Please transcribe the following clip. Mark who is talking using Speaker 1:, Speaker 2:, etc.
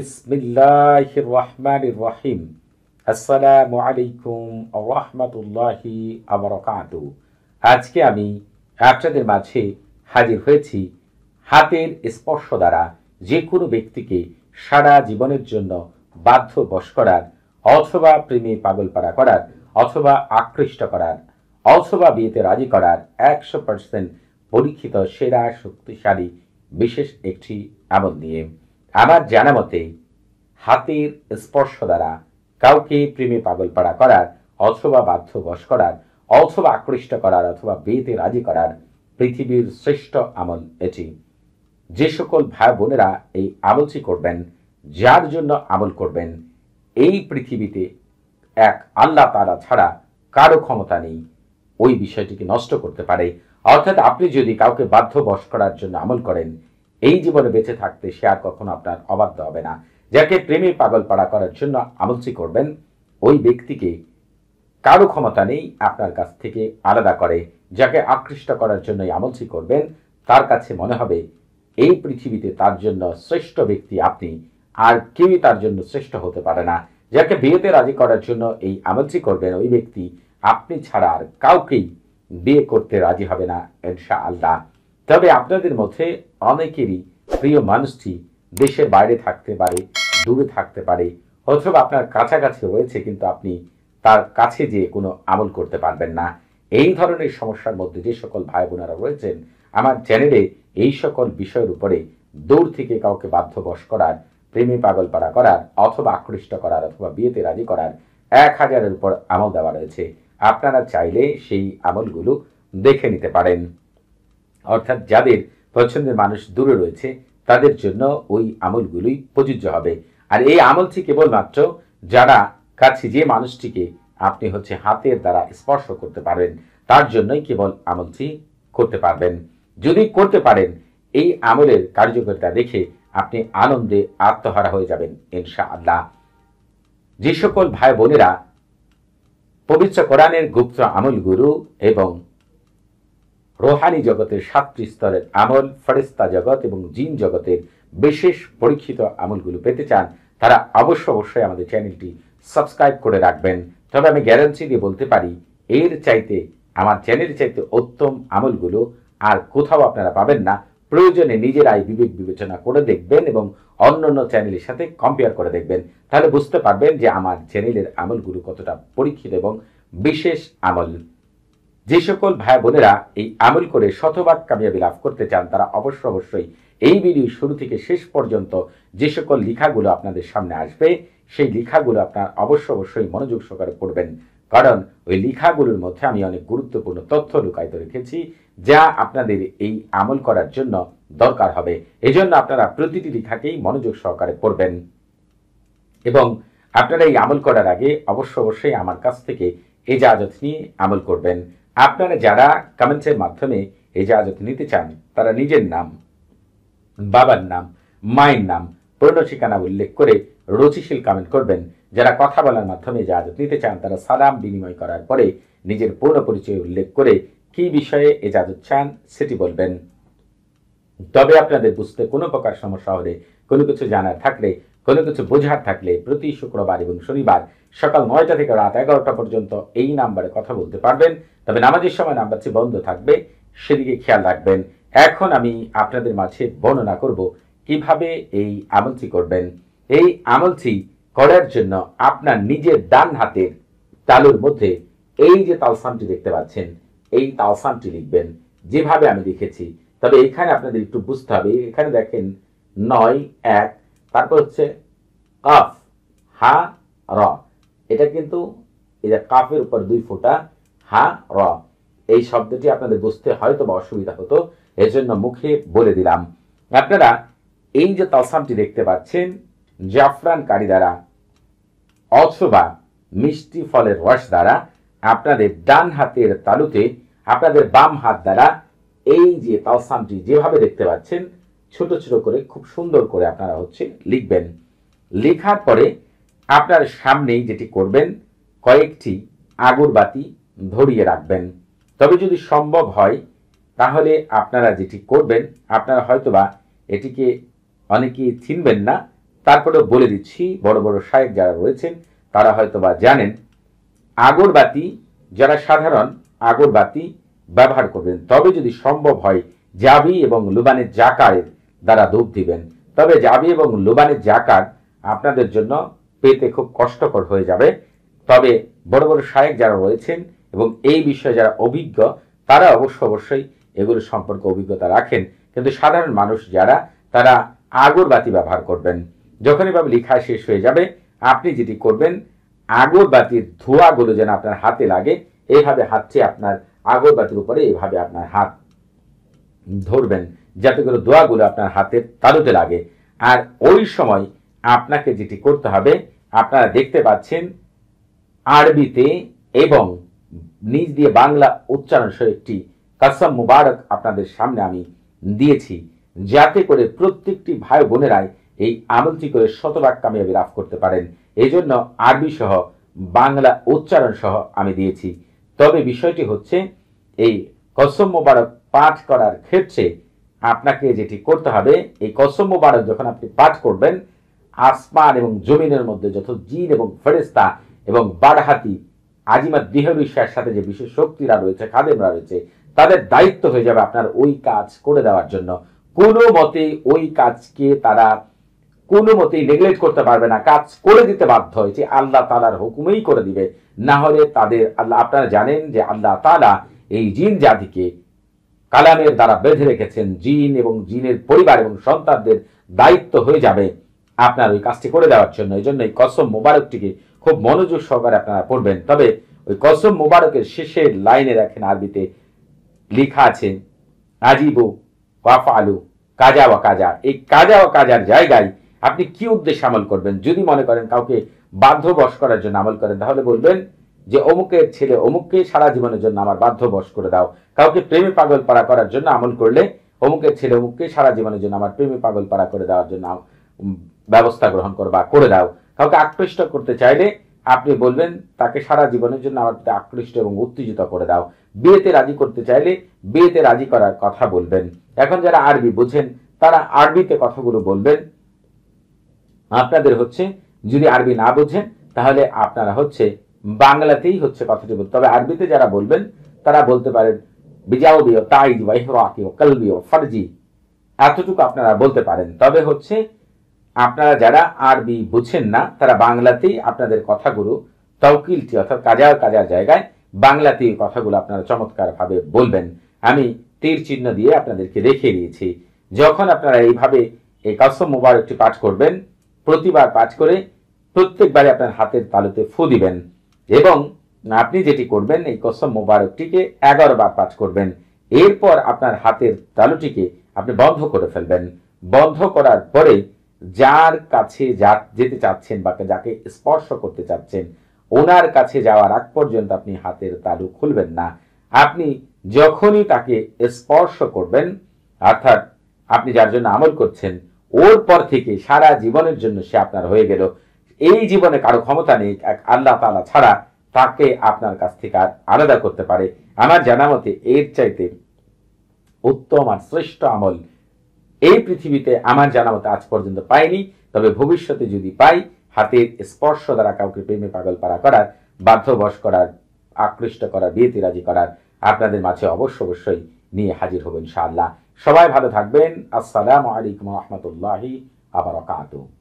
Speaker 1: বিসমিল্লাহ রহমান রহিম আসসালামু আলাইকুম রহমতুল্লাহি আবরকাত আজকে আমি আপনাদের মাঝে হাজির হয়েছি হাতের স্পর্শ দ্বারা যে কোনো ব্যক্তিকে সারা জীবনের জন্য বাধ্য বশ করার অথবা প্রেমে পাগল পাড়া করার অথবা আকৃষ্ট করার অথবা বিয়েতে রাজি করার একশো পার্সেন্ট পরীক্ষিত সেরা শক্তিশালী বিশেষ একটি আমল নিয়ে আমার জানা মতে হাতের স্পর্শ দ্বারা কাউকে প্রেমে পাগল পাড়া করার অথবা বাধ্য বস করার অথবা আকৃষ্ট করার অথবা বিয়েতে রাজি করার পৃথিবীর শ্রেষ্ঠ আমল এটি যে সকল ভাই বোনেরা এই আমলটি করবেন যার জন্য আমল করবেন এই পৃথিবীতে এক আল্লাহ তারা ছাড়া কারো ক্ষমতা নেই ওই বিষয়টিকে নষ্ট করতে পারে অর্থাৎ আপনি যদি কাউকে বাধ্য বস করার জন্য আমল করেন এই জীবনে বেঁচে থাকতে সে আর কখনো আপনার অবাধ্য হবে না যাকে প্রেমে পাগল পাড়া করার জন্য আমলসি করবেন ওই ব্যক্তিকে কারো ক্ষমতা নেই আপনার কাছ থেকে আলাদা করে যাকে আকৃষ্ট করার জন্যই আমলসি করবেন তার কাছে মনে হবে এই পৃথিবীতে তার জন্য শ্রেষ্ঠ ব্যক্তি আপনি আর কেউই তার জন্য শ্রেষ্ঠ হতে পারে না যাকে বিয়েতে রাজি করার জন্য এই আমলসি করবেন ওই ব্যক্তি আপনি ছাড়া আর কাউকেই বিয়ে করতে রাজি হবে না এনশা আল্লাহ তবে আপনাদের মধ্যে অনেকেরই প্রিয় মানুষটি দেশের বাইরে থাকতে পারে দূরে থাকতে পারে অথবা আপনার কাছাকাছি রয়েছে কিন্তু আপনি তার কাছে যেয়ে কোনো আমল করতে পারবেন না এই ধরনের সমস্যার মধ্যে যে সকল ভাই বোনেরা রয়েছেন আমার চ্যানেলে এই সকল বিষয়ের উপরে দূর থেকে কাউকে বাধ্যবশ করার প্রেমে পাগল পাড়া করার অথবা আকৃষ্ট করার অথবা বিয়েতে রাজি করার এক হাজারের উপর আমল দেওয়া রয়েছে আপনারা চাইলে সেই আমলগুলো দেখে নিতে পারেন অর্থাৎ যাদের পছন্দের মানুষ দূরে রয়েছে তাদের জন্য ওই আমলগুলোই প্রযোজ্য হবে আর এই আমলটি কেবলমাত্র যারা কাছে যে মানুষটিকে আপনি হচ্ছে হাতের দ্বারা স্পর্শ করতে পারবেন তার জন্যই কেবল আমলটি করতে পারবেন যদি করতে পারেন এই আমলের কার্যকারিতা দেখে আপনি আনন্দে আত্মহারা হয়ে যাবেন ইনশা আল্লাহ যে সকল ভাই বোনেরা পবিত্র কোরআনের গুপ্ত আমল গুরু এবং রোহানি জগতের সাতটি স্তরের আমল ফরেস্তা জগৎ এবং জিন জগতের বিশেষ পরীক্ষিত আমলগুলো পেতে চান তারা অবশ্য অবশ্যই আমাদের চ্যানেলটি সাবস্ক্রাইব করে রাখবেন তবে আমি গ্যারান্টি দিয়ে বলতে পারি এর চাইতে আমার চ্যানেল চাইতে উত্তম আমলগুলো আর কোথাও আপনারা পাবেন না প্রয়োজনে নিজেরাই বিবেক বিবেচনা করে দেখবেন এবং অন্য অন্য চ্যানেলের সাথে কম্পেয়ার করে দেখবেন তাহলে বুঝতে পারবেন যে আমার চ্যানেলের আমলগুলো কতটা পরীক্ষিত এবং বিশেষ আমল যে সকল ভাই বোনেরা এই আমল করে শতভাগ কামিয়াবি লাভ করতে চান তারা অবশ্য অবশ্যই এই ভিডিও শুরু থেকে শেষ পর্যন্ত যে সকল লেখাগুলো আপনাদের সামনে আসবে সেই লেখাগুলো আপনার অবশ্য অবশ্যই মনোযোগ সহকারে পড়বেন কারণ ওই লেখাগুলোর মধ্যে আমি অনেক গুরুত্বপূর্ণ তথ্য লুকায়িত রেখেছি যা আপনাদের এই আমল করার জন্য দরকার হবে এই জন্য আপনারা প্রতিটি লেখাকেই মনোযোগ সহকারে পড়বেন এবং আপনারা এই আমল করার আগে অবশ্য অবশ্যই আমার কাছ থেকে এজাজত নিয়ে আমল করবেন আপনারা যারা কমেন্টসের মাধ্যমে এজাজত নিতে চান তারা নিজের নাম বাবার নাম মায়ের নাম পুরনো ঠিকানা উল্লেখ করে রুচিশীল কমেন্ট করবেন যারা কথা বলার মাধ্যমে এজাজত নিতে চান তারা সালাম বিনিময় করার পরে নিজের পূর্ণ পরিচয় উল্লেখ করে কি বিষয়ে এজাজত চান সেটি বলবেন তবে আপনাদের বুঝতে কোনো প্রকার সমস্যা হলে কোনো কিছু জানার থাকলে কোনো কিছু বোঝার থাকলে প্রতি শুক্রবার এবং শনিবার সকাল নয়টা থেকে রাত এগারোটা পর্যন্ত এই নাম্বারে কথা বলতে পারবেন তবে নামাজের সময় নাম্বারটি বন্ধ থাকবে সেদিকে খেয়াল রাখবেন এখন আমি আপনাদের মাঝে বর্ণনা করব কিভাবে এই আমলটি করবেন এই আমলটি করার জন্য আপনার নিজের ডান হাতের তালুর মধ্যে এই যে তালসামটি দেখতে পাচ্ছেন এই তালসামটি লিখবেন যেভাবে আমি লিখেছি তবে এখানে আপনাদের একটু বুঝতে হবে এখানে দেখেন নয় এক তারপর হচ্ছে কাফ হা র এটা কিন্তু এই যে কাফের উপর দুই ফোঁটা হা র এই শব্দটি আপনাদের বুঝতে হয়তো বা অসুবিধা হতো এজন্য মুখে বলে দিলাম আপনারা এই যে তালসামটি দেখতে পাচ্ছেন জাফরান কারি দ্বারা অথবা মিষ্টি ফলের রস দ্বারা আপনাদের ডান হাতের তালুতে আপনাদের বাম হাত দ্বারা এই যে তালসামটি যেভাবে দেখতে পাচ্ছেন ছোট ছোট করে খুব সুন্দর করে আপনারা হচ্ছে লিখবেন লেখার পরে আপনার সামনেই যেটি করবেন কয়েকটি আগরবাতি ধরিয়ে রাখবেন তবে যদি সম্ভব হয় তাহলে আপনারা যেটি করবেন আপনারা হয়তোবা এটিকে অনেকে চিনবেন না তারপরে বলে দিচ্ছি বড় বড় সাহেব যারা রয়েছেন তারা হয়তোবা জানেন আগরবাতি যারা সাধারণ আগরবাতি ব্যবহার করবেন তবে যদি সম্ভব হয় জাবি এবং লুবানের জাকারের দ্বারা ধূপ দিবেন তবে জাবি এবং লুবানের জাকাত আপনাদের জন্য পেতে খুব কষ্টকর হয়ে যাবে তবে বড় বড় সাহেব যারা রয়েছেন এবং এই বিষয়ে যারা অভিজ্ঞ তারা অবশ্য অবশ্যই এগুলো সম্পর্কে অভিজ্ঞতা রাখেন কিন্তু সাধারণ মানুষ যারা তারা আগরবাতি ব্যবহার করবেন যখনই ভাবে লিখা শেষ হয়ে যাবে আপনি যেটি করবেন আগরবাতির ধোয়াগুলো যেন আপনার হাতে লাগে এইভাবে হাতটি আপনার আগরবাতির উপরে এইভাবে আপনার হাত ধরবেন যাতে করে দোয়াগুলো আপনার হাতের তালুতে লাগে আর ওই সময় আপনাকে যেটি করতে হবে আপনারা দেখতে পাচ্ছেন আরবিতে এবং নিজ দিয়ে বাংলা উচ্চারণ সহ একটি কাসম মুবারক আপনাদের সামনে আমি দিয়েছি যাতে করে প্রত্যেকটি ভাই বোনেরাই এই আমলটি করে শতভাগ কামিয়াবি লাভ করতে পারেন এই জন্য আরবি সহ বাংলা উচ্চারণ সহ আমি দিয়েছি তবে বিষয়টি হচ্ছে এই কসম মোবারক পাঠ করার ক্ষেত্রে আপনাকে যেটি করতে হবে এই কসম মোবারক যখন আপনি পাঠ করবেন আসমান এবং জমিনের মধ্যে যত জিন এবং ফেরেস্তা এবং বারহাতি আজিমা দেহরুষার সাথে যে বিশেষ শক্তিরা রয়েছে খাদেমরা রয়েছে তাদের দায়িত্ব হয়ে যাবে আপনার ওই কাজ করে দেওয়ার জন্য কোনো মতে ওই কাজকে তারা কোনো মতেই নেগলেক্ট করতে পারবে না কাজ করে দিতে বাধ্য হয়েছে আল্লাহ তালার হুকুমেই করে দিবে না হলে তাদের আল্লাহ আপনারা জানেন যে আল্লাহ তালা এই জিন জাতিকে কালামের দ্বারা বেঁধে রেখেছেন জিন এবং জিনের পরিবার এবং সন্তানদের দায়িত্ব হয়ে যাবে আপনার ওই কাজটি করে দেওয়ার জন্য এই জন্য এই কসম মোবারকটিকে খুব মনোযোগ সহকারে আপনারা পড়বেন তবে ওই কসম মোবারকের শেষের লাইনে রাখেন আরবিতে লেখা আছে আজিবু আলু কাজা ও কাজা এই কাজা ও কাজার জায়গায় আপনি কি উদ্দেশ্যে আমল করবেন যদি মনে করেন কাউকে বাধ্যবশ করার জন্য আমল করেন তাহলে বলবেন যে অমুকের ছেলে অমুককে সারা জীবনের জন্য আমার বাধ্য বশ করে দাও কাউকে প্রেমে পাগল পাড়া করার জন্য আমল করলে অমুকের ছেলে অমুককে সারা জীবনের জন্য আমার প্রেমে পাগল পাড়া করে দেওয়ার জন্য ব্যবস্থা গ্রহণ করো বা করে দাও কাউকে আকৃষ্ট করতে চাইলে আপনি বলবেন তাকে সারা জীবনের জন্য আমার প্রতি আকৃষ্ট এবং উত্তেজিত করে দাও বিয়েতে রাজি করতে চাইলে বিয়েতে রাজি করার কথা বলবেন এখন যারা আরবি বুঝেন তারা আরবিতে কথাগুলো বলবেন আপনাদের হচ্ছে যদি আরবি না বোঝেন তাহলে আপনারা হচ্ছে বাংলাতেই হচ্ছে কথাটি বলতে তবে আরবিতে যারা বলবেন তারা বলতে পারেন বিজাউবিও তাইজ বাইহরাকিও কলবিও ফরজি এতটুকু আপনারা বলতে পারেন তবে হচ্ছে আপনারা যারা আরবি বুঝেন না তারা বাংলাতেই আপনাদের কথাগুলো তৌকিলটি অর্থাৎ কাজার কাজার জায়গায় বাংলাতেই কথাগুলো আপনারা চমৎকারভাবে বলবেন আমি তীর চিহ্ন দিয়ে আপনাদেরকে রেখে দিয়েছি যখন আপনারা এইভাবে এই কাসম একটি পাঠ করবেন প্রতিবার পাঠ করে প্রত্যেকবারে আপনার হাতের তালুতে ফু দিবেন এবং আপনি যেটি করবেন এই কসম মোবারকটিকে এগারো বার পাঠ করবেন এরপর আপনার হাতের তালুটিকে আপনি বন্ধ করে ফেলবেন বন্ধ করার পরে যার কাছে যা যেতে চাচ্ছেন বা যাকে স্পর্শ করতে চাচ্ছেন ওনার কাছে যাওয়ার আগ পর্যন্ত আপনি হাতের তালু খুলবেন না আপনি যখনই তাকে স্পর্শ করবেন অর্থাৎ আপনি যার জন্য আমল করছেন ওর পর থেকে সারা জীবনের জন্য সে আপনার হয়ে গেল এই জীবনে কারো ক্ষমতা নেই এক আল্লাহ তালা ছাড়া তাকে আপনার কাছ থেকে আর আলাদা করতে পারে আমার জানা মতে এর চাইতে উত্তম আর শ্রেষ্ঠ আমল এই পৃথিবীতে আমার জানা মতে আজ পর্যন্ত পাইনি তবে ভবিষ্যতে যদি পাই হাতের স্পর্শ দ্বারা কাউকে প্রেমে পাগল পাড়া করার বাধ্যবশ করার আকৃষ্ট করার বিয়েতে রাজি করার আপনাদের মাঝে অবশ্য অবশ্যই নিয়ে হাজির হবেন ইনশাআল্লাহ সবাই ভালো থাকবেন আসসালামু আলাইকুম রহমতুল্লাহি আবার